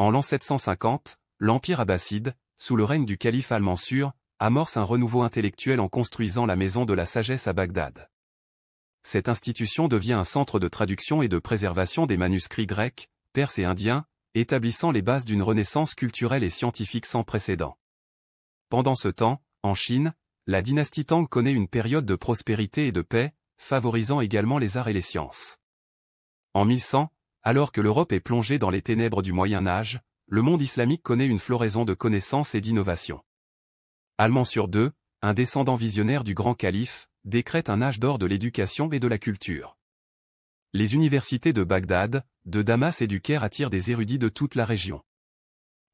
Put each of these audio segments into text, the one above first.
En l'an 750, l'Empire abbasside, sous le règne du calife Al-Mansur, amorce un renouveau intellectuel en construisant la Maison de la Sagesse à Bagdad. Cette institution devient un centre de traduction et de préservation des manuscrits grecs, perses et indiens, établissant les bases d'une renaissance culturelle et scientifique sans précédent. Pendant ce temps, en Chine, la dynastie Tang connaît une période de prospérité et de paix, favorisant également les arts et les sciences. En 1100, alors que l'Europe est plongée dans les ténèbres du Moyen Âge, le monde islamique connaît une floraison de connaissances et d'innovations. Allemand sur deux, un descendant visionnaire du grand calife, décrète un âge d'or de l'éducation et de la culture. Les universités de Bagdad, de Damas et du Caire attirent des érudits de toute la région.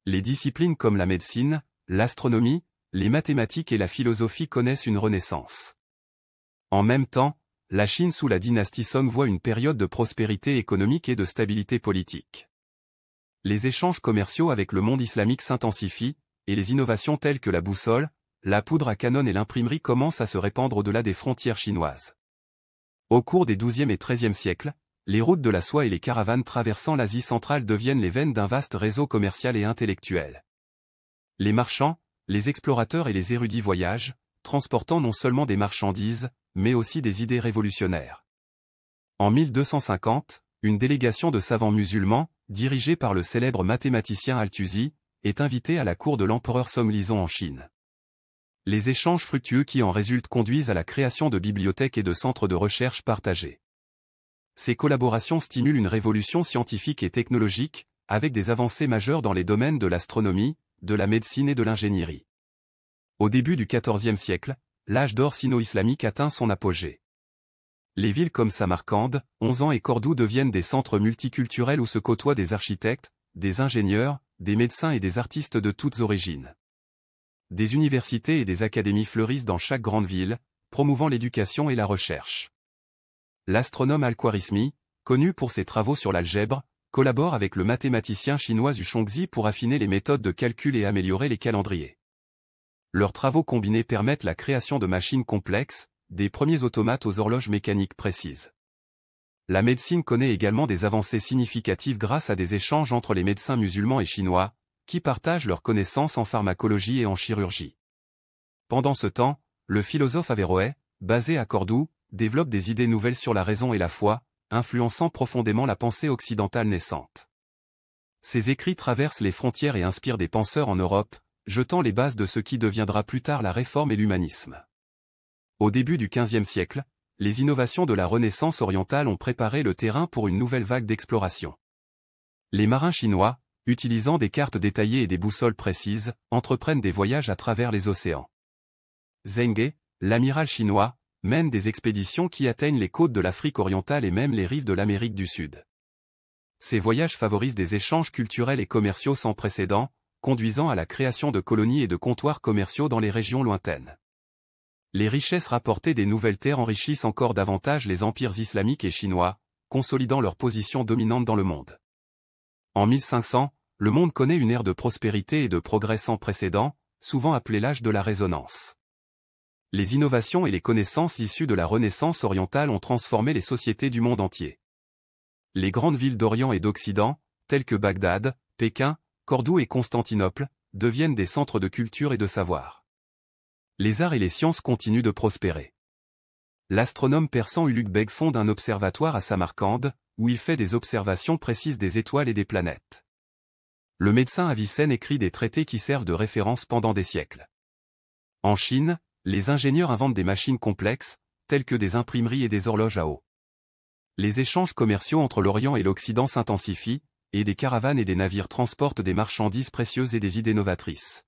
Les disciplines comme la médecine, l'astronomie, les mathématiques et la philosophie connaissent une renaissance. En même temps, la Chine sous la dynastie Song voit une période de prospérité économique et de stabilité politique. Les échanges commerciaux avec le monde islamique s'intensifient, et les innovations telles que la boussole, la poudre à canon et l'imprimerie commencent à se répandre au-delà des frontières chinoises. Au cours des XIIe et XIIIe siècles, les routes de la soie et les caravanes traversant l'Asie centrale deviennent les veines d'un vaste réseau commercial et intellectuel. Les marchands, les explorateurs et les érudits voyagent, transportant non seulement des marchandises, mais aussi des idées révolutionnaires. En 1250, une délégation de savants musulmans, dirigée par le célèbre mathématicien Al-Tusi, est invitée à la cour de l'empereur Lison en Chine. Les échanges fructueux qui en résultent conduisent à la création de bibliothèques et de centres de recherche partagés. Ces collaborations stimulent une révolution scientifique et technologique, avec des avancées majeures dans les domaines de l'astronomie, de la médecine et de l'ingénierie. Au début du XIVe siècle, l'âge d'or sino-islamique atteint son apogée. Les villes comme Samarcande, 11 et Cordoue deviennent des centres multiculturels où se côtoient des architectes, des ingénieurs, des médecins et des artistes de toutes origines. Des universités et des académies fleurissent dans chaque grande ville, promouvant l'éducation et la recherche. L'astronome Al-Khwarizmi, connu pour ses travaux sur l'algèbre, collabore avec le mathématicien chinois du Chongzi pour affiner les méthodes de calcul et améliorer les calendriers. Leurs travaux combinés permettent la création de machines complexes, des premiers automates aux horloges mécaniques précises. La médecine connaît également des avancées significatives grâce à des échanges entre les médecins musulmans et chinois, qui partagent leurs connaissances en pharmacologie et en chirurgie. Pendant ce temps, le philosophe Averroès, basé à Cordoue, développe des idées nouvelles sur la raison et la foi, influençant profondément la pensée occidentale naissante. Ses écrits traversent les frontières et inspirent des penseurs en Europe, jetant les bases de ce qui deviendra plus tard la réforme et l'humanisme. Au début du XVe siècle, les innovations de la Renaissance orientale ont préparé le terrain pour une nouvelle vague d'exploration. Les marins chinois, utilisant des cartes détaillées et des boussoles précises, entreprennent des voyages à travers les océans. Zheng, l'amiral chinois, mène des expéditions qui atteignent les côtes de l'Afrique orientale et même les rives de l'Amérique du Sud. Ces voyages favorisent des échanges culturels et commerciaux sans précédent, conduisant à la création de colonies et de comptoirs commerciaux dans les régions lointaines. Les richesses rapportées des nouvelles terres enrichissent encore davantage les empires islamiques et chinois, consolidant leur position dominante dans le monde. En 1500, le monde connaît une ère de prospérité et de progrès sans précédent, souvent appelée l'âge de la résonance. Les innovations et les connaissances issues de la Renaissance orientale ont transformé les sociétés du monde entier. Les grandes villes d'Orient et d'Occident, telles que Bagdad, Pékin, Cordoue et Constantinople, deviennent des centres de culture et de savoir. Les arts et les sciences continuent de prospérer. L'astronome persan Uluk Beg fonde un observatoire à Samarcande, où il fait des observations précises des étoiles et des planètes. Le médecin Avicenne écrit des traités qui servent de référence pendant des siècles. En Chine, les ingénieurs inventent des machines complexes, telles que des imprimeries et des horloges à eau. Les échanges commerciaux entre l'Orient et l'Occident s'intensifient, et des caravanes et des navires transportent des marchandises précieuses et des idées novatrices.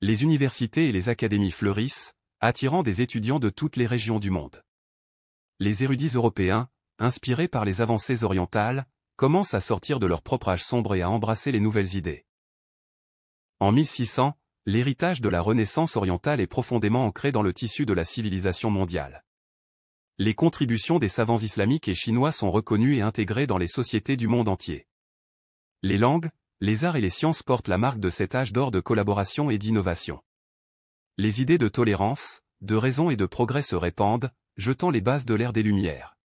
Les universités et les académies fleurissent, attirant des étudiants de toutes les régions du monde. Les érudits européens, inspirés par les avancées orientales, commencent à sortir de leur propre âge sombre et à embrasser les nouvelles idées. En 1600, l'héritage de la Renaissance orientale est profondément ancré dans le tissu de la civilisation mondiale. Les contributions des savants islamiques et chinois sont reconnues et intégrées dans les sociétés du monde entier. Les langues, les arts et les sciences portent la marque de cet âge d'or de collaboration et d'innovation. Les idées de tolérance, de raison et de progrès se répandent, jetant les bases de l'ère des Lumières.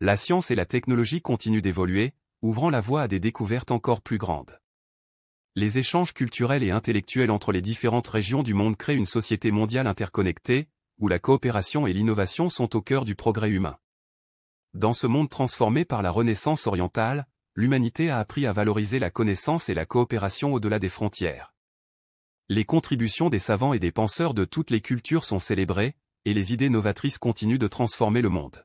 La science et la technologie continuent d'évoluer, ouvrant la voie à des découvertes encore plus grandes. Les échanges culturels et intellectuels entre les différentes régions du monde créent une société mondiale interconnectée, où la coopération et l'innovation sont au cœur du progrès humain. Dans ce monde transformé par la Renaissance orientale, l'humanité a appris à valoriser la connaissance et la coopération au-delà des frontières. Les contributions des savants et des penseurs de toutes les cultures sont célébrées, et les idées novatrices continuent de transformer le monde.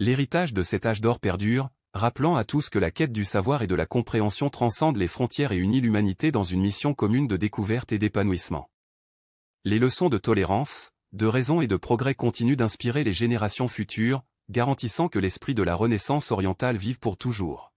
L'héritage de cet âge d'or perdure, rappelant à tous que la quête du savoir et de la compréhension transcende les frontières et unit l'humanité dans une mission commune de découverte et d'épanouissement. Les leçons de tolérance, de raison et de progrès continuent d'inspirer les générations futures, garantissant que l'esprit de la Renaissance orientale vive pour toujours.